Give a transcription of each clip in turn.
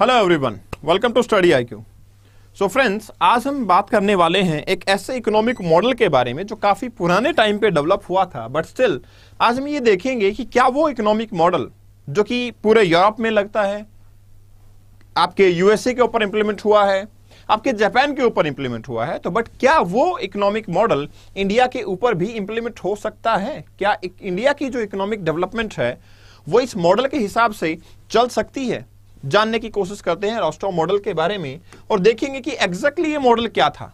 hello everyone welcome to Study I Q so friends आज हम बात करने वाले हैं एक ऐसे इकोनॉमिक मॉडल के बारे में जो काफ़ी पुराने टाइम पे डेवलप हुआ था बट स्टिल आज हम ये देखेंगे कि क्या वो इकोनॉमिक मॉडल जो कि पूरे यूरोप में लगता है आपके यूएसए के ऊपर इंप्लीमेंट हुआ है आपके जापान के ऊपर इंप्लीमेंट हुआ है तो बट क्या वो इकोनॉमिक मॉडल इंडिया के ऊपर भी इंप्लीमेंट हो सकता है क्या इंडिया की जो इकोनॉमिक डेवलपमेंट है वो इस मॉडल के हिसाब से चल सकती है जानने की कोशिश करते हैं रोस्टॉ मॉडल के बारे में और देखेंगे कि एग्जैक्टली ये मॉडल क्या था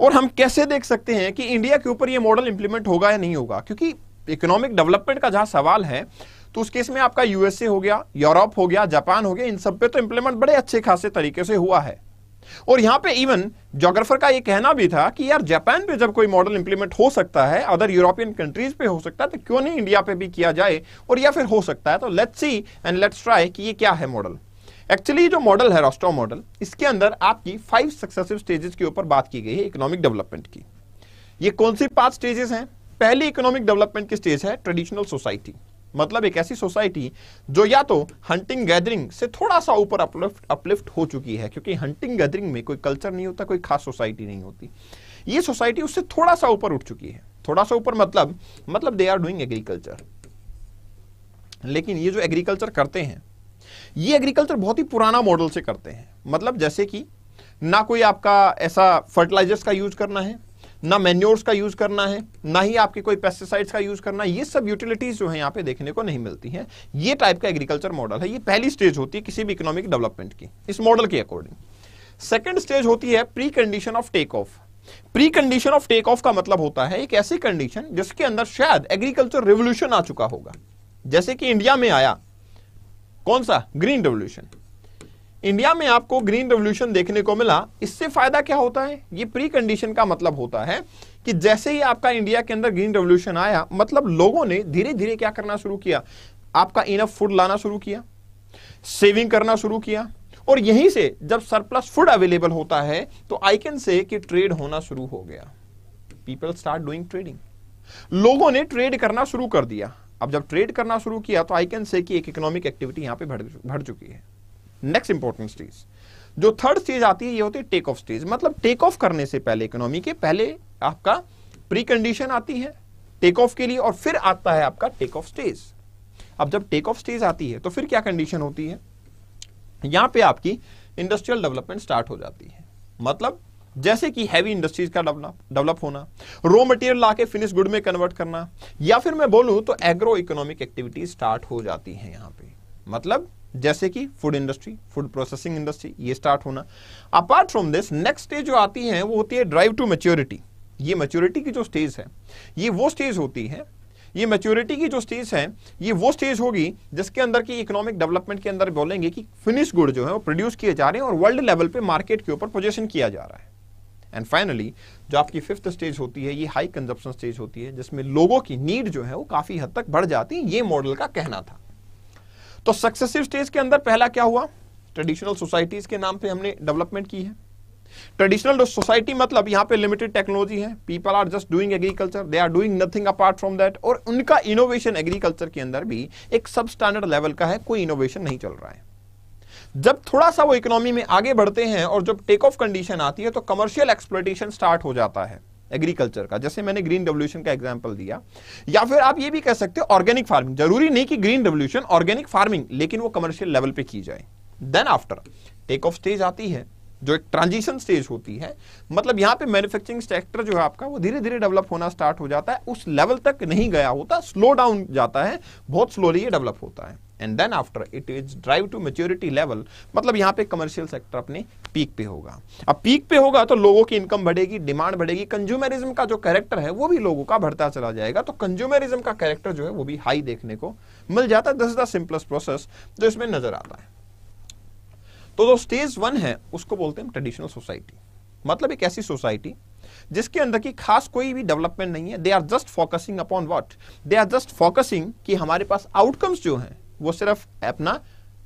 और हम कैसे देख सकते हैं कि इंडिया के ऊपर ये मॉडल इंप्लीमेंट होगा या नहीं होगा क्योंकि इकोनॉमिक डेवलपमेंट का जहां सवाल है तो उस केस में आपका यूएसए हो गया यूरोप हो गया जापान हो गया इन सब पे तो इंप्लीमेंट बड़े अच्छे खासे तरीके से हुआ है और यहां पे इवन जोग्राफर का ये कहना भी था कि यार जापान पे जब कोई मॉडल इंप्लीमेंट हो सकता है अदर यूरोपियन कंट्रीज पे हो सकता है तो क्यों नहीं इंडिया पे भी किया जाए और या फिर हो सकता है तो let's see and let's try कि ये क्या है मॉडल एक्चुअली जो मॉडल है रोस्टो मॉडल इसके अंदर आपकी फाइव सक्सेसिव स्टेजेस के ऊपर बात की गई है इकोनॉमिक डेवलपमेंट की ये कौन सी पांच स्टेजेस हैं पहली इकोनॉमिक डेवलपमेंट की स्टेज है ट्रेडिशनल सोसाइटी मतलब एक ऐसी सोसाइटी जो या तो हंटिंग गैदरिंग से थोड़ा सा ऊपर अपलिफ्ट अपलिफ्ट हो चुकी है क्योंकि हंटिंग गैदरिंग में कोई कल्चर नहीं होता कोई खास सोसाइटी नहीं होती ये सोसाइटी उससे थोड़ा सा ऊपर उठ चुकी है थोड़ा सा ऊपर मतलब मतलब दे आर डूइंग एग्रीकल्चर लेकिन ये जो एग्रीकल्चर करते हैं ये एग्रीकल्चर बहुत ही पुराना मॉडल से करते हैं मतलब जैसे कि ना कोई आपका ऐसा फर्टिलाइजर्स का यूज करना है ना मेन्योर्स का यूज करना है ना ही आपके कोई पेस्टिसाइड्स का यूज करना है ये सब यूटिलिटीज जो है यहाँ पे देखने को नहीं मिलती हैं ये टाइप का एग्रीकल्चर मॉडल है ये पहली स्टेज होती है किसी भी इकोनॉमिक डेवलपमेंट की इस मॉडल के अकॉर्डिंग सेकेंड स्टेज होती है pre condition of take off pre condition of take off का मतलब होता है एक ऐसी कंडीशन जिसके अंदर शायद एग्रीकल्चर रेवोल्यूशन आ चुका होगा जैसे कि इंडिया में आया कौन सा ग्रीन रेवल्यूशन इंडिया में आपको ग्रीन रेवल्यूशन देखने को मिला इससे फायदा क्या होता है ये प्री कंडीशन का मतलब होता है कि जैसे ही आपका इंडिया के अंदर ग्रीन रेवल्यूशन आया मतलब लोगों ने धीरे धीरे क्या करना शुरू किया आपका इनफ फूड लाना शुरू किया सेविंग करना शुरू किया और यहीं से जब सरप्लस फूड अवेलेबल होता है तो आई कैन से कि ट्रेड होना शुरू हो गया पीपल स्टार्ट डूइंग ट्रेडिंग लोगों ने ट्रेड करना शुरू कर दिया अब जब ट्रेड करना शुरू किया तो आई कैन से कि एक इकोनॉमिक एक्टिविटी यहां पे बढ़ बढ़ चुकी है नेक्स्ट इंपॉर्टेंट स्टेज जो थर्ड स्टेज आती है ये होती है टेक ऑफ स्टेज मतलब टेक ऑफ करने से पहले इकोनॉमी के पहले आपका प्री कंडीशन आती है टेक ऑफ के लिए और फिर आता है आपका टेक ऑफ स्टेज अब जब टेक ऑफ स्टेज आती है तो फिर क्या कंडीशन होती है यहां पे आपकी इंडस्ट्रियल डेवलपमेंट स्टार्ट हो जाती है मतलब जैसे कि हैवी इंडस्ट्रीज का डेवलप डेवलप होना रॉ मटेरियल लाके फिनिश गुड में कन्वर्ट करना या फिर मैं बोलूं तो एग्रो इकोनॉमिक एक्टिविटीज स्टार्ट हो जाती है यहां पे मतलब जैसे कि food industry food processing industry ये स्टार्ट होना apart from this next stage जो आती है वो होती है ड्राइव टू मेच्योरिटी ये मेच्योरिटी की जो स्टेज है ये वो स्टेज होती है ये मेच्योरिटी की जो स्टेज है ये वो स्टेज होगी जिसके अंदर की इकोनॉमिक डेवलपमेंट के अंदर बोलेंगे कि फिनिश गुड जो है वो प्रोड्यूस किए जा रहे हैं और वर्ल्ड लेवल पे मार्केट के ऊपर पोजीशन किया जा रहा है एंड फाइनली जो आपकी फिफ्थ स्टेज होती है ये हाई कंजप्शन स्टेज होती है जिसमें लोगों की नीड जो है वो काफ़ी हद तक बढ़ जाती है ये मॉडल का कहना था तो सक्सेसिव स्टेज के अंदर पहला क्या हुआ ट्रेडिशनल सोसाइटीज़ के नाम पे हमने डेवलपमेंट की है ट्रेडिशनल सोसाइटी मतलब यहां पे लिमिटेड टेक्नोलॉजी है people are just doing agriculture they are doing nothing apart from that और उनका इनोवेशन एग्रीकल्चर के अंदर भी एक सब स्टैंडर्ड लेवल का है कोई इनोवेशन नहीं चल रहा है जब थोड़ा सा वो इकोनॉमी में आगे बढ़ते हैं और जब टेक ऑफ कंडीशन आती है तो कमर्शियल एक्सप्लोटेशन स्टार्ट हो जाता है एग्रीकल्चर का जैसे मैंने ग्रीन रेवल्यूशन का एग्जाम्पल दिया या फिर आप ये भी कह सकते हो ऑर्गेनिक फार्मिंग जरूरी नहीं कि ग्रीन रेवल्यूशन ऑर्गेनिक फार्मिंग लेकिन वो कमर्शियल लेवल पे की जाए then after take off stage आती है जो एक ट्रांजिशन स्टेज होती है मतलब यहां पे मैन्युफैक्चरिंग सेक्टर जो है आपका वो धीरे धीरे डेवलप होना स्टार्ट हो जाता है उस लेवल तक नहीं गया होता स्लो डाउन जाता है बहुत स्लोली ये डेवलप होता है and then after it is drive to maturity level मतलब यहाँ पे कमर्शियल सेक्टर अपने पीक पे होगा अब पीक पे होगा तो लोगों की इनकम बढ़ेगी डिमांड बढ़ेगी कंज्यूमरिज्म का जो कैरेक्टर है वो भी लोगों का बढ़ता चला जाएगा तो कंज्यूमरिज्म का कैरेक्टर जो है वो भी हाई देखने को मिल जाता है दिस द सिंपलेस्ट प्रोसेस जो इसमें नजर आता है तो जो स्टेज वन है उसको बोलते हैं ट्रेडिशनल सोसाइटी मतलब एक ऐसी सोसाइटी जिसके अंदर की खास कोई भी डेवलपमेंट नहीं है they are just focusing upon what they are just focusing कि हमारे पास आउटकम्स जो हैं वो सिर्फ अपना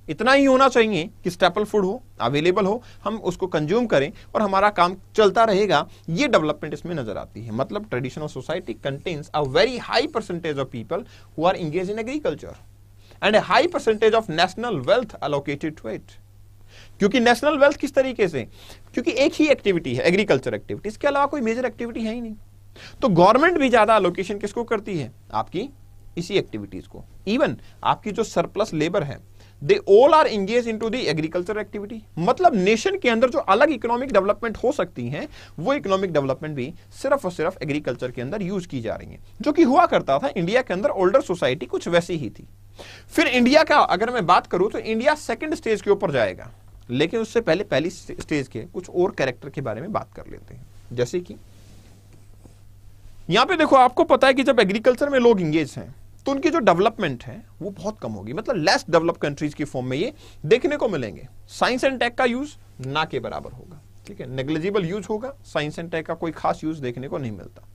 इतना ही होना चाहिए कि स्टेपल फूड हो अवेलेबल हो हम उसको कंज्यूम करें और हमारा काम चलता रहेगा ये डेवलपमेंट इसमें नजर आती है मतलब traditional society contains a very high percentage of people who are engage in agriculture and a high percentage of national wealth allocated to it क्योंकि नेशनल वेल्थ किस तरीके से क्योंकि एक ही एक्टिविटी है एग्रीकल्चर एक्टिविटी इसके अलावा कोई मेजर एक्टिविटी है ही नहीं तो गवर्नमेंट भी ज्यादा अलोकेशन किसको करती है आपकी इसी एक्टिविटीज को इवन आपकी जो सरप्लस लेबर है they all are engage into the agriculture activity मतलब नेशन के अंदर जो अलग इकोनॉमिक डेवलपमेंट हो सकती हैं वो इकोनॉमिक डेवलपमेंट भी सिर्फ और सिर्फ एग्रीकल्चर के अंदर यूज की जा रही है जो कि हुआ करता था इंडिया के अंदर ओल्डर सोसाइटी कुछ वैसी ही थी फिर इंडिया का अगर मैं बात करूं तो इंडिया सेकेंड स्टेज के ऊपर जाएगा लेकिन उससे पहले पहली स्टेज के कुछ और कैरेक्टर के बारे में बात कर लेते हैं जैसे कि यहाँ पे देखो आपको पता है कि जब एग्रीकल्चर में लोग इंगेज हैं तो उनकी जो डेवलपमेंट है वो बहुत कम होगी मतलब लेस डेवलप कंट्रीज की फॉर्म में ये देखने को मिलेंगे साइंस एंड टेक का यूज ना के बराबर होगा ठीक है नेग्लेजिबल यूज होगा साइंस एंड टेक का कोई खास यूज देखने को नहीं मिलता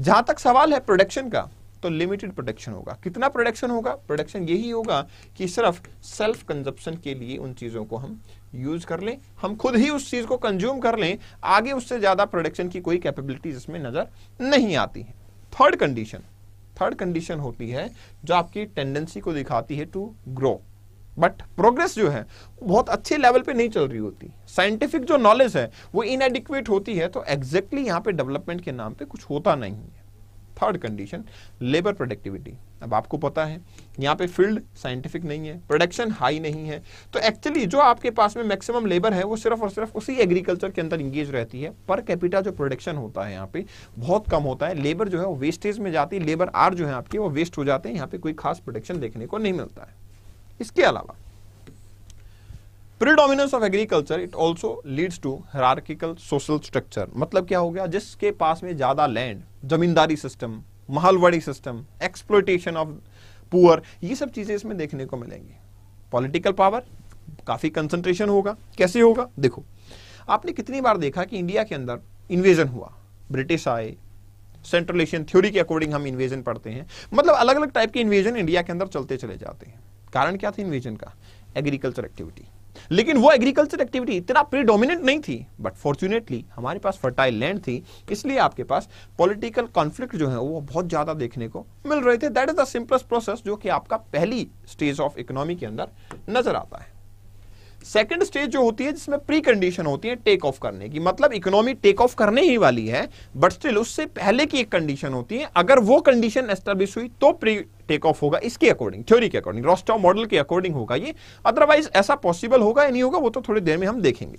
जहां तक सवाल है प्रोडक्शन का तो लिमिटेड प्रोडक्शन होगा कितना प्रोडक्शन होगा प्रोडक्शन यही होगा कि सिर्फ सेल्फ कंजप्शन के लिए उन चीज़ों को हम यूज कर लें हम खुद ही उस चीज को कंज्यूम कर लें आगे उससे ज्यादा प्रोडक्शन की कोई कैपेबिलिटीज इसमें नजर नहीं आती है थर्ड कंडीशन थर्ड कंडीशन होती है जो आपकी टेंडेंसी को दिखाती है टू ग्रो बट प्रोग्रेस जो है बहुत अच्छे लेवल पे नहीं चल रही होती साइंटिफिक जो नॉलेज है वो इनएडिक्वेट होती है तो एग्जैक्टली exactly यहाँ पे डेवलपमेंट के नाम पे कुछ होता नहीं है थर्ड कंडीशन लेबर प्रोडक्टिविटी अब आपको पता है यहाँ पे फील्ड साइंटिफिक नहीं है प्रोडक्शन हाई नहीं है तो एक्चुअली जो आपके पास में मैक्सिमम लेबर है वो सिर्फ और सिर्फ उसी एग्रीकल्चर के अंदर इंगेज रहती है पर कैपिटा जो प्रोडक्शन होता है यहाँ पे बहुत कम होता है लेबर जो है वो वेस्टेज में जाती है लेबर आर जो है आपके वो वेस्ट हो जाते हैं यहाँ पे कोई खास प्रोडक्शन देखने को नहीं मिलता है इसके अलावा predominance of agriculture it also leads to hierarchical social structure मतलब क्या हो गया जिसके पास में ज़्यादा land zamindari system mahalwari system exploitation of poor ये सब चीजें इसमें देखने को मिलेंगी पॉलिटिकल पावर काफी कंसंट्रेशन होगा कैसे होगा देखो आपने कितनी बार देखा कि इंडिया के अंदर इन्वेजन हुआ ब्रिटिश आए सेंट्रल एशियन थ्योरी के अकॉर्डिंग हम इन्वेजन पढ़ते हैं मतलब अलग अलग टाइप के इन्वेजन इंडिया के अंदर चलते चले जाते हैं कारण क्या था इन्वेजन का एग्रीकल्चर एक्टिविटी लेकिन वो एग्रीकल्चर एक्टिविटी इतना प्रीडोमिनेंट नहीं थी बट फॉर्चुनेटली हमारे पास फर्टाइल लैंड थी इसलिए आपके पास पॉलिटिकल कॉन्फ्लिक्ट जो है वो बहुत ज़्यादा देखने को मिल रहे थे that is the simplest process जो कि आपका पहली स्टेज ऑफ इकोनॉमी के अंदर नजर आता है सेकेंड स्टेज जो होती है जिसमें प्री कंडीशन होती है टेक ऑफ करने की मतलब इकोनॉमी टेक ऑफ करने ही वाली है बट स्टिल उससे पहले की एक कंडीशन होती है अगर वो कंडीशन एस्टेब्लिश हुई तो प्री टेक ऑफ होगा इसके अकॉर्डिंग थ्योरी के अकॉर्डिंग रोस्टॉ मॉडल के अकॉर्डिंग होगा ये अदरवाइज ऐसा पॉसिबल होगा या नहीं होगा वो तो थोड़ी देर में हम देखेंगे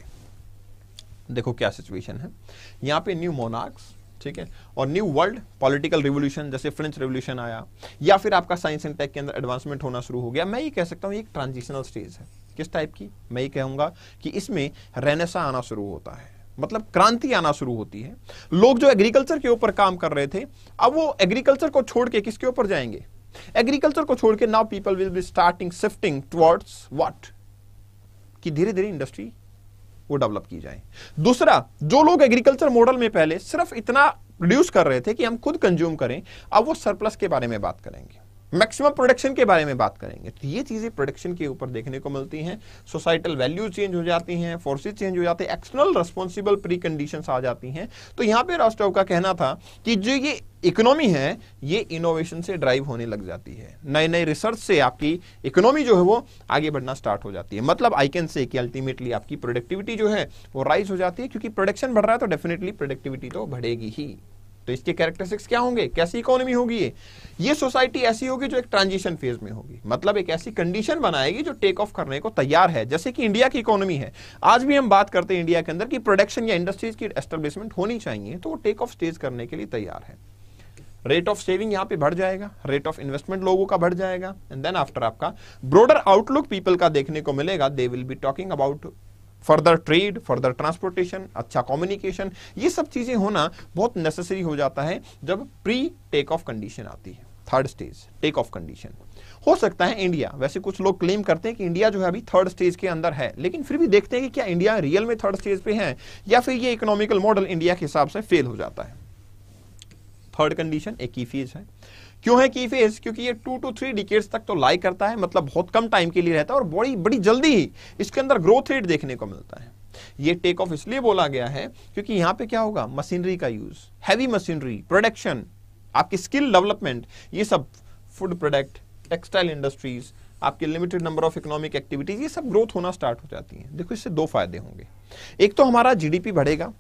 देखो क्या सिचुएशन है यहाँ पे न्यू मोनार्क्स ठीक है और न्यू वर्ल्ड पॉलिटिकल रिवोल्यूशन जैसे फ्रेंच रेवोल्यूशन आया या फिर आपका साइंस एंड टेक के अंदर एडवांसमेंट होना शुरू हो गया मैं ये कह सकता हूँ एक ट्रांजिशनल स्टेज है किस टाइप की मैं ये कहूंगा कि इसमें रेनेसा आना शुरू होता है मतलब क्रांति आना शुरू होती है लोग जो एग्रीकल्चर के ऊपर काम कर रहे थे अब वो एग्रीकल्चर को छोड़ के किसके ऊपर जाएंगे एग्रीकल्चर को छोड़कर now people will be starting shifting towards what कि धीरे धीरे इंडस्ट्री वो डेवलप की जाए दूसरा जो लोग एग्रीकल्चर मॉडल में पहले सिर्फ इतना प्रोड्यूस कर रहे थे कि हम खुद कंज्यूम करें अब वो सरप्लस के बारे में बात करेंगे मैक्सिमम प्रोडक्शन के बारे में बात करेंगे तो ये चीज़ें प्रोडक्शन के ऊपर देखने को मिलती हैं सोसाइटल वैल्यूज चेंज हो जाती हैं फोर्सेस चेंज हो जाते हैं एक्सटर्नल रेस्पॉन्सिबल प्री कंडीशन आ जाती हैं तो यहाँ पे राष्ट्रव का कहना था कि जो ये इकोनॉमी है ये इनोवेशन से ड्राइव होने लग जाती है नए नए रिसर्च से आपकी इकोनॉमी जो है वो आगे बढ़ना स्टार्ट हो जाती है मतलब आई कैन से कि अल्टीमेटली आपकी प्रोडक्टिविटी जो है वो राइज हो जाती है क्योंकि प्रोडक्शन बढ़ रहा है तो डेफिनेटली प्रोडक्टिविटी तो बढ़ेगी ही तो इसके कैरेक्टरिस्टिक्स क्या होंगे कैसी इकोनॉमी होगी ये ये सोसाइटी ऐसी होगी जो एक ट्रांजिशन फेज में होगी मतलब एक ऐसी कंडीशन बनाएगी जो टेक ऑफ करने को तैयार है जैसे कि इंडिया की इकोनॉमी है आज भी हम बात करते हैं इंडिया के अंदर कि प्रोडक्शन या इंडस्ट्रीज की एस्टेब्लिशमेंट होनी चाहिए तो वो टेक ऑफ स्टेज करने के लिए तैयार है रेट ऑफ सेविंग यहाँ पे बढ़ जाएगा रेट ऑफ इन्वेस्टमेंट लोगों का बढ़ जाएगा एंड देन आफ्टर आपका ब्रॉडर आउटलुक पीपल का देखने को मिलेगा they will be talking about further trade further transportation अच्छा कम्युनिकेशन ये सब चीज़ें होना बहुत नेसेसरी हो जाता है जब प्री टेक ऑफ कंडीशन आती है third stage take off condition हो सकता है इंडिया वैसे कुछ लोग क्लेम करते हैं कि इंडिया जो है अभी थर्ड स्टेज के अंदर है लेकिन फिर भी देखते हैं कि क्या इंडिया रियल में थर्ड स्टेज पे है या फिर ये इकोनॉमिकल मॉडल इंडिया के हिसाब से फेल हो जाता है थर्ड कंडीशन एक ही फेज है क्यों है की फेज क्योंकि ये टू टू थ्री डिकेट्स तक तो लाई करता है मतलब बहुत कम टाइम के लिए रहता है और बड़ी बड़ी जल्दी ही इसके अंदर ग्रोथ रेट देखने को मिलता है ये टेक ऑफ इसलिए बोला गया है क्योंकि यहाँ पे क्या होगा मशीनरी का यूज हैवी मशीनरी प्रोडक्शन आपकी स्किल डेवलपमेंट ये सब फूड प्रोडक्ट टेक्सटाइल इंडस्ट्रीज आपके limited number of economic activities ये सब ग्रोथ होना स्टार्ट हो जाती है देखो इससे दो फायदे होंगे एक तो हमारा जीडीपी बढ़ेगा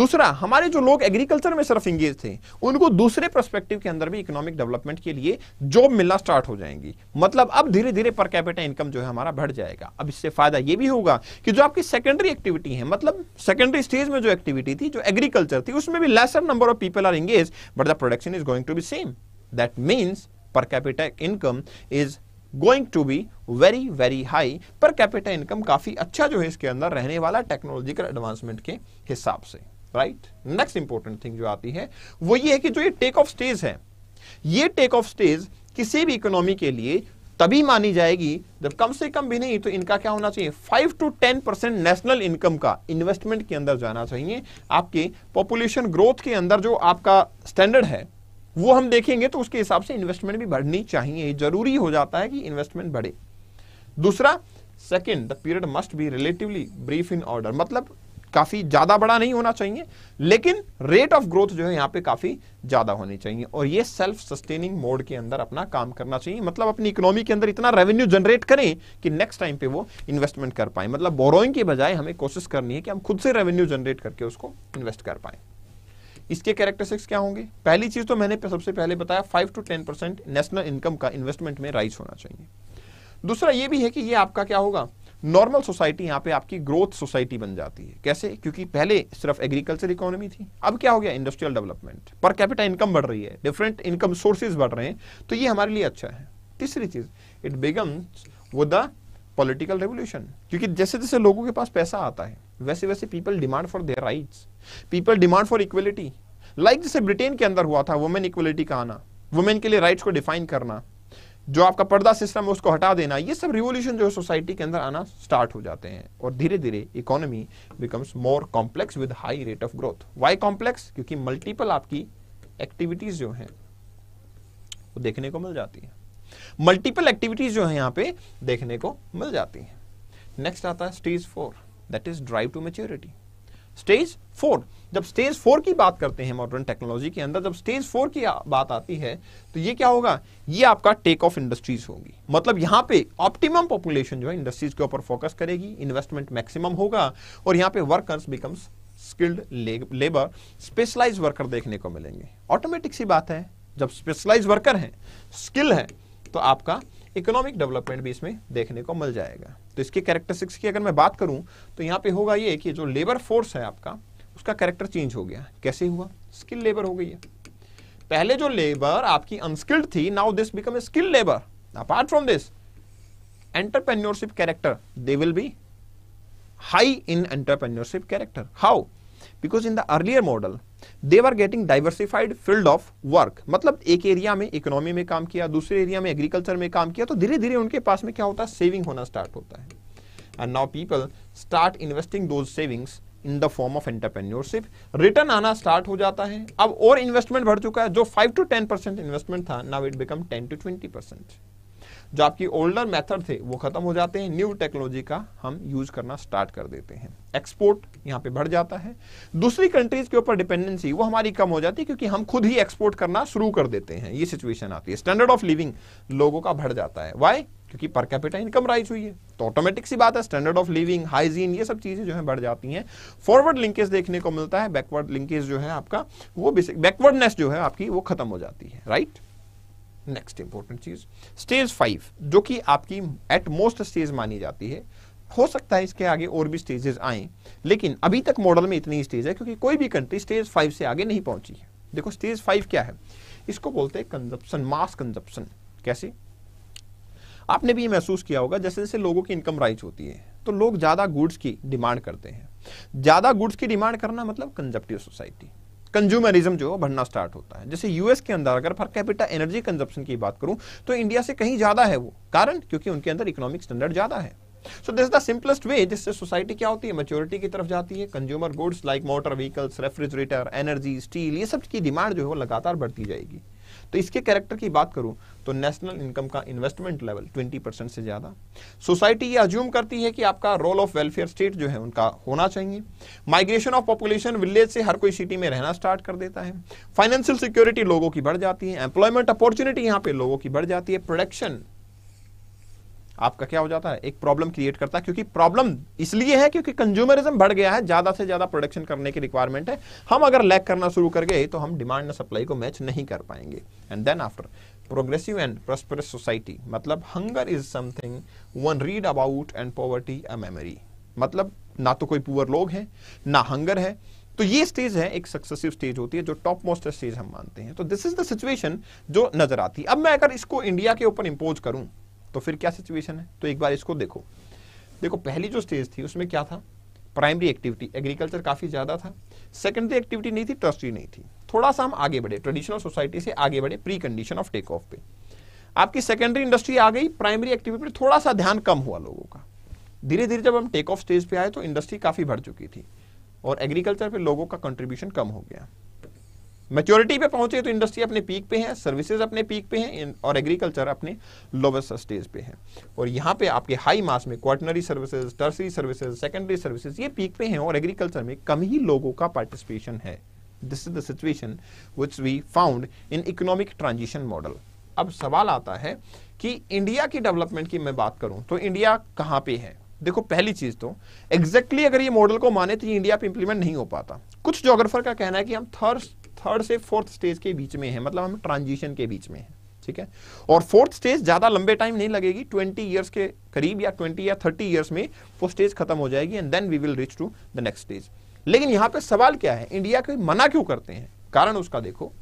दूसरा हमारे जो लोग एग्रीकल्चर में सिर्फ इंगेज थे उनको दूसरे परस्पेक्टिव के अंदर भी इकोनॉमिक डेवलपमेंट के लिए जॉब मिलना स्टार्ट हो जाएंगी मतलब अब धीरे धीरे पर कैपिटल इनकम जो है हमारा बढ़ जाएगा अब इससे फायदा यह भी होगा कि जो आपकी सेकेंडरी एक्टिविटी है मतलब सेकेंडरी स्टेज में जो एक्टिविटी थी जो एग्रीकल्चर थी उसमें भी lesser number of people are engage but the production is going to be same that means per capital income is going to be very very high per capital income काफी अच्छा जो है इसके अंदर रहने वाला टेक्नोलॉजिकल एडवांसमेंट के हिसाब से राइट नेक्स्ट इंपॉर्टेंट थिंग जो आती है वो ये है कि जो ये टेक ऑफ स्टेज है ये टेक ऑफ स्टेज किसी भी इकोनॉमी के लिए तभी मानी जाएगी जब कम से कम भी नहीं तो इनका क्या होना चाहिए five to ten percent national income का इन्वेस्टमेंट के अंदर जाना चाहिए आपके पॉपुलेशन ग्रोथ के अंदर जो आपका स्टैंडर्ड है वो हम देखेंगे तो उसके हिसाब से इन्वेस्टमेंट भी बढ़नी चाहिए जरूरी हो जाता है कि इन्वेस्टमेंट बढ़े दूसरा second the period must be relatively brief in order मतलब काफी ज्यादा बड़ा नहीं होना चाहिए लेकिन रेट ऑफ ग्रोथ जो है यहां पे काफी ज्यादा होनी चाहिए और ये सेल्फ सस्टेनिंग मोड के अंदर अपना काम करना चाहिए मतलब अपनी इकोनॉमी के अंदर इतना रेवेन्यू जनरेट करें कि नेक्स्ट टाइम पे वो इन्वेस्टमेंट कर पाए मतलब बोरोइंग के बजाय हमें कोशिश करनी है कि हम खुद से रेवेन्यू जनरेट करके उसको इन्वेस्ट कर पाए इसके कैरेक्टरिस्टिक्स क्या होंगे पहली चीज तो मैंने सबसे पहले बताया five to ten percent national income का इन्वेस्टमेंट में राइज होना चाहिए दूसरा ये भी है कि ये आपका क्या होगा नॉर्मल सोसाइटी यहाँ पे आपकी ग्रोथ सोसाइटी बन जाती है कैसे क्योंकि पहले सिर्फ एग्रीकल्चर इकोनॉमी थी अब क्या हो गया industrial development per capital income बढ़ रही है डिफरेंट इनकम सोर्सेज बढ़ रहे हैं तो ये हमारे लिए अच्छा है तीसरी चीज it begins with the political revolution क्योंकि जैसे जैसे लोगों के पास पैसा आता है वैसे वैसे people demand for their rights people demand for equality like जैसे ब्रिटेन के अंदर हुआ था वुमेन इक्वलिटी का आना वुमेन के लिए राइट्स को डिफाइन करना जो आपका पर्दा सिस्टम है उसको हटा देना ये सब रिवोल्यूशन जो है सोसाइटी के अंदर आना स्टार्ट हो जाते हैं और धीरे धीरे economy becomes more complex with high rate of growth why complex क्योंकि मल्टीपल आपकी एक्टिविटीज जो हैं वो देखने को मिल जाती है मल्टीपल एक्टिविटीज जो है यहाँ पे देखने को मिल जाती है नेक्स्ट आता है stage four that is drive to maturity stage four जब स्टेज फोर की बात करते हैं मॉडर्न टेक्नोलॉजी के अंदर जब स्टेज फोर की बात आती है तो ये क्या होगा ये आपका टेक ऑफ इंडस्ट्रीज होगी मतलब यहाँ पे ऑप्टिमम पॉपुलेशन जो है इंडस्ट्रीज के ऊपर फोकस करेगी इन्वेस्टमेंट मैक्सिमम होगा और यहाँ पे workers becomes skilled labour specialise worker देखने को मिलेंगे ऑटोमेटिक सी बात है जब स्पेशलाइज वर्कर है स्किल है तो आपका इकोनॉमिक डेवलपमेंट भी इसमें देखने को मिल जाएगा तो इसके कैरेक्टरिस्टिक्स की अगर मैं बात करूं तो यहाँ पे होगा ये कि जो लेबर फोर्स है आपका उसका कैरेक्टर चेंज हो गया कैसे हुआ स्किल लेबर हो गई है पहले जो लेबर आपकी अनस्किल्ड थी now this become a skill labour apart from this entrepreneurship character they will be high in entrepreneurship character how because in the earlier model they are getting diversified field of work मतलब एक area में economy में काम किया दूसरे area में agriculture में काम किया तो धीरे धीरे उनके पास में क्या होता है सेविंग होना स्टार्ट होता है and now people start investing those savings in the form of entrepreneurship return आना स्टार्ट हो जाता है अब और इन्वेस्टमेंट बढ़ चुका है जो five to ten percent investment था now it become ten to twenty percent जो आपकी ओल्डर मेथड थे वो ख़त्म हो जाते हैं न्यू टेक्नोलॉजी का हम यूज़ करना स्टार्ट कर देते हैं एक्सपोर्ट यहाँ पे बढ़ जाता है दूसरी कंट्रीज़ के ऊपर डिपेंडेंसी वो हमारी कम हो जाती है क्योंकि हम खुद ही एक्सपोर्ट करना शुरू कर देते हैं ये सिचुएशन आती है स्टैंडर्ड ऑफ लिविंग लोगों का बढ़ जाता है वाई क्योंकि पर कैपिटा इनकम राइज हुई है तो ऑटोमेटिक सी बात है स्टैंडर्ड ऑफ लिविंग हाइजीन ये सब चीजें जो है बढ़ जाती हैं फॉरवर्ड लिंकेज देखने को मिलता है बैकवर्ड लिंकेज जो है आपका वो बेसिक बैकवर्डनेस जो है आपकी वो खत्म हो जाती है राइट नेक्स्ट इंपॉर्टेंट चीज स्टेज फाइव जो कि आपकी एट मोस्ट स्टेज मानी जाती है हो सकता है इसके आगे और भी स्टेजेस आए लेकिन अभी तक मॉडल में इतनी स्टेज है क्योंकि कोई भी कंट्री स्टेज फाइव से आगे नहीं पहुंची है देखो स्टेज फाइव क्या है इसको बोलते हैं कंजप्शन मास कंजप्शन कैसे आपने भी ये महसूस किया होगा जैसे जैसे लोगों की इनकम राइज होती है तो लोग ज़्यादा गुड्स की डिमांड करते हैं ज़्यादा गुड्स की डिमांड करना मतलब कंजप्टिव सोसाइटी कंज्यूमरिज्म जो है बढ़ना स्टार्ट होता है जैसे यूएस के अंदर अगर पर कैपिटा एनर्जी कंजप्शन की बात करूं तो इंडिया से कहीं ज्यादा है वो कारण क्योंकि उनके अंदर इकोनॉमिक स्टैंडर्ड ज्यादा है so this the simplest way जिससे सोसाइटी क्या होती है मेच्योरिटी की तरफ जाती है consumer goods like motor vehicles refrigerator energy steel ये सब की डिमांड जो है वो लगातार बढ़ती जाएगी तो इसके कैरेक्टर की बात करूं तो नेशनल इनकम का इन्वेस्टमेंट लेवल 20 परसेंट से ज़्यादा सोसाइटी ये अज्यूम करती है कि आपका रोल ऑफ वेलफेयर स्टेट जो है उनका होना चाहिए माइग्रेशन ऑफ पॉपुलेशन विलेज से हर कोई सिटी में रहना स्टार्ट कर देता है फाइनेंशियल सिक्योरिटी लोगों की बढ़ जाती है एम्प्लॉयमेंट अपॉर्चुनिटी यहाँ पे लोगों की बढ़ जाती है प्रोडक्शन आपका क्या हो जाता है एक प्रॉब्लम क्रिएट करता है क्योंकि प्रॉब्लम इसलिए है क्योंकि कंज्यूमरिज्म बढ़ गया है ज्यादा से ज्यादा प्रोडक्शन करने की रिक्वायरमेंट है हम अगर लैक करना शुरू कर गए तो हम डिमांड सप्लाई को मैच नहीं कर पाएंगे and then after progressive and prosperous society मतलब hunger is something one read about and poverty a memory मतलब ना तो कोई पुअर लोग हैं ना हंगर है तो ये स्टेज है एक सक्सेसिव स्टेज होती है जो टॉप मोस्ट स्टेज हम मानते हैं तो दिस इज द सिचुएशन जो नजर आती है अब मैं अगर इसको इंडिया के ऊपर इंपोज करूं तो फिर क्या सिचुएशन है तो एक बार इसको देखो देखो पहली जो स्टेज थी उसमें क्या था प्राइमरी एक्टिविटी एग्रीकल्चर काफ़ी ज़्यादा था सेकेंडरी एक्टिविटी नहीं थी ट्रस्टी नहीं थी थोड़ा सा हम आगे बढ़े ट्रेडिशनल सोसाइटी से आगे बढ़े pre condition of take off पे आपकी सेकेंडरी इंडस्ट्री आ गई प्राइमरी एक्टिविटी पर थोड़ा सा ध्यान कम हुआ लोगों का धीरे धीरे जब हम टेक ऑफ स्टेज पे आए तो इंडस्ट्री काफ़ी बढ़ चुकी थी और एग्रीकल्चर पे लोगों का कंट्रीब्यूशन कम हो गया मेच्योरिटी पे पहुंचे तो इंडस्ट्री अपने पीक पे है सर्विसेज अपने पीक पे हैं और एग्रीकल्चर अपने लोवेस्ट स्टेज पे है और यहाँ पे आपके हाई मास में quaternary services tertiary services secondary services ये पीक पे हैं और एग्रीकल्चर में कम ही लोगों का पार्टिसिपेशन है this is the situation which we found in economic transition model अब सवाल आता है कि इंडिया की डेवलपमेंट की मैं बात करूं तो इंडिया कहाँ पे है देखो पहली चीज तो एग्जैक्टली exactly अगर ये मॉडल को माने तो ये इंडिया पे इंप्लीमेंट नहीं हो पाता कुछ जोग्राफर का कहना है कि हम थर्ड थर्ड से फोर्थ स्टेज के बीच में है मतलब हम ट्रांजिशन के बीच में है ठीक है और फोर्थ स्टेज ज्यादा लंबे टाइम नहीं लगेगी ट्वेंटी ईयर्स के करीब या ट्वेंटी या थर्टी ईयर्स में वो स्टेज खत्म हो जाएगी and then we will reach to the next stage लेकिन यहां पे सवाल क्या है इंडिया के मना क्यों करते हैं कारण उसका देखो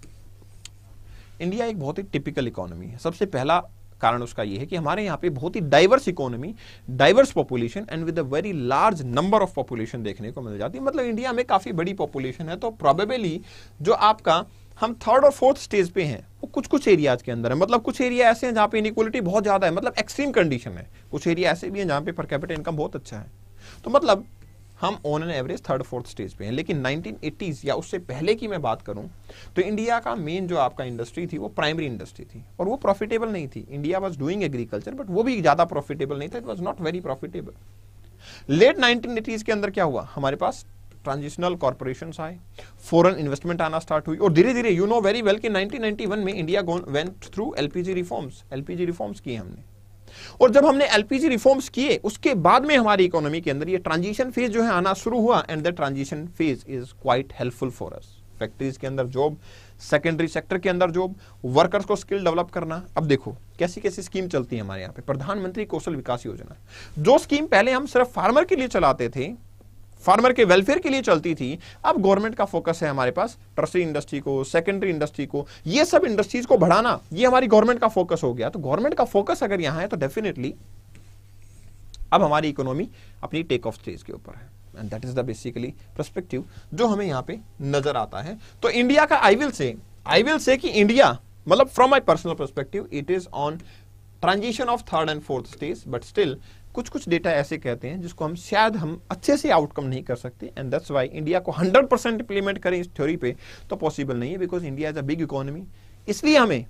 इंडिया एक बहुत ही टिपिकल इकोनॉमी है सबसे पहला कारण उसका यह है कि हमारे यहाँ पे बहुत ही diverse economy diverse population and with a very large number of population देखने को मिल जाती है मतलब इंडिया में काफ़ी बड़ी पॉपुलेशन है तो प्रॉबेबली जो आपका हम थर्ड और फोर्थ स्टेज पे हैं वो कुछ कुछ एरियाज के अंदर है मतलब कुछ एरिया ऐसे हैं जहाँ पे इनिक्वलिटी बहुत ज़्यादा है मतलब एक्सट्रीम कंडीशन है कुछ एरिया ऐसे भी हैं जहाँ पे पर कैपिटल इनकम बहुत अच्छा है तो मतलब हम on an average third fourth stage पे हैं लेकिन 1980s या उससे पहले की मैं बात करूं तो इंडिया का मेन जो आपका इंडस्ट्री थी वो प्राइमरी इंडस्ट्री थी और वो प्रॉफिटेबल नहीं थी India was doing agriculture but वो भी ज़्यादा प्रॉफिटेबल नहीं था it was not very profitable late nineteen के अंदर क्या हुआ हमारे पास ट्रांजिशनल कॉरपोरेशन आए फॉरन इन्वेस्टमेंट आना स्टार्ट हुई और धीरे धीरे यू नो वेरी वेल कि 1991 में India went through LPG reforms LPG reforms किए हमने और जब हमने एलपीजी रिफॉर्म्स किए उसके बाद में हमारी इकोनॉमी के अंदर ये ट्रांजिशन फेज जो है आना शुरू हुआ and the transition phase is quite helpful for us factories के अंदर जॉब सेकेंडरी सेक्टर के अंदर जॉब वर्कर्स को स्किल डेवलप करना अब देखो कैसी कैसी स्कीम चलती है हमारे यहाँ पे प्रधानमंत्री कौशल विकास योजना जो स्कीम पहले हम सिर्फ फार्मर के लिए चलाते थे फार्मर के वेलफेयर के लिए चलती थी अब गवर्नमेंट का फोकस है हमारे पास ट्रस्टी इंडस्ट्री को सेकेंडरी इंडस्ट्री को ये सब इंडस्ट्रीज को बढ़ाना ये हमारी गवर्नमेंट का फोकस हो गया तो गवर्नमेंट का फोकस अगर यहां है तो डेफिनेटली अब हमारी इकोनॉमी अपनी टेक ऑफ स्टेज के ऊपर है and that is the basically perspective जो हमें यहां पे नजर आता है तो इंडिया का I will say I will say कि इंडिया मतलब from my personal perspective it is on transition of third and fourth stage but still कुछ कुछ डेटा ऐसे कहते हैं जिसको हम शायद हम अच्छे से आउटकम नहीं कर सकते एंड दैट्स वाई इंडिया को 100 परसेंट इंप्लीमेंट करें इस थ्योरी पे तो पॉसिबल नहीं है because India is a big economy इसलिए हमें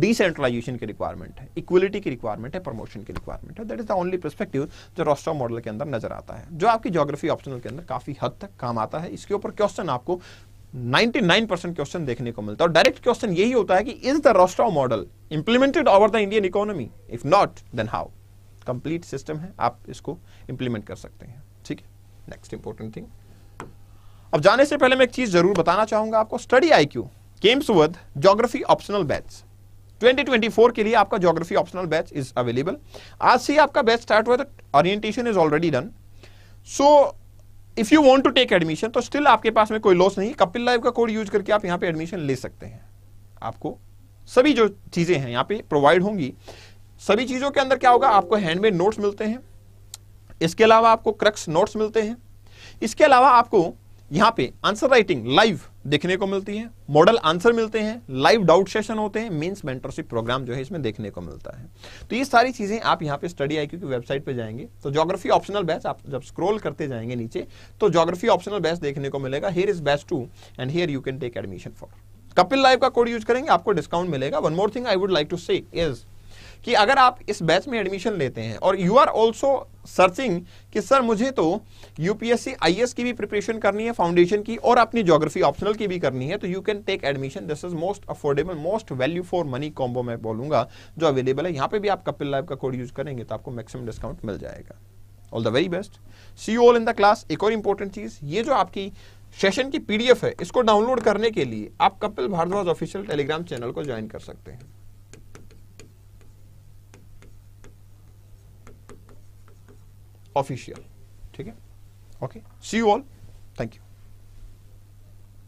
डिसेंट्रलाइजेशन की रिक्वायरमेंट है इक्वलिटी की रिक्वायरमेंट है प्रमोशन की रिक्वायरमेंट है that is the only perspective जो रोस्टो मॉडल के अंदर नजर आता है जो आपकी जोग्राफी ऑप्शनल के अंदर काफी हद तक काम आता है इसके ऊपर क्वेश्चन आपको 99 परसेंट क्वेश्चन देखने को मिलता है और डायरेक्ट क्वेश्चन यही होता है कि is the Rostow model implemented over the Indian economy if not then how complete system है आप इसको इंप्लीमेंट कर सकते हैं ठीक है नेक्स्ट इंपॉर्टेंट थिंग अब जाने से पहले मैं एक चीज जरूर बताना चाहूंगा आपको study I Q comes with geography optional batch 2024 के लिए आपका geography optional batch is available आज से आपका बैच स्टार्ट हुआ तो orientation is already done so if you want to take admission तो स्टिल आपके पास में कोई लॉस नहीं कपिल लाइव का कोड यूज करके आप यहाँ पे एडमिशन ले सकते हैं आपको सभी जो चीजें हैं यहाँ पे प्रोवाइड होंगी सभी चीजों के अंदर क्या होगा आपको हैंडमेड नोट्स मिलते हैं इसके अलावा आपको क्रक्स नोट्स मिलते हैं इसके अलावा आपको यहाँ पे आंसर राइटिंग लाइव देखने को मिलती है मॉडल आंसर मिलते हैं लाइव डाउट सेशन होते हैं मेंस मेंटरशिप प्रोग्राम जो है इसमें देखने को मिलता है तो ये सारी चीजें आप यहाँ पे स्टडी आई की वेबसाइट पे जाएंगे तो ज्योग्राफी ऑप्शनल बैच आप जब स्क्रॉल करते जाएंगे नीचे तो ज्योग्राफी ऑप्शनल बैच देखने को मिलेगा here is best too and here you can take admission for Kapil live का कोड यूज करेंगे आपको डिस्काउंट मिलेगा one more thing I would like to say is कि अगर आप इस बैच में एडमिशन लेते हैं और यू आर ऑल्सो सर्चिंग कि सर मुझे तो यूपीएससी आई की भी प्रिपरेशन करनी है फाउंडेशन की और अपनी ज्योग्राफी ऑप्शनल की भी करनी है तो you can take admission this is most affordable most value for money combo मैं बोलूंगा जो अवेलेबल है यहाँ पे भी आप कपिल लाइव का कोड यूज करेंगे तो आपको मैक्सिमम डिस्काउंट मिल जाएगा all the very best see all in the class एक और इंपॉर्टेंट चीज ये जो आपकी सेशन की पीडीएफ है इसको डाउनलोड करने के लिए आप Kapil Bhardwaj official Telegram channel को ज्वाइन कर सकते हैं ऑफिशियल ठीक है okay see you all thank you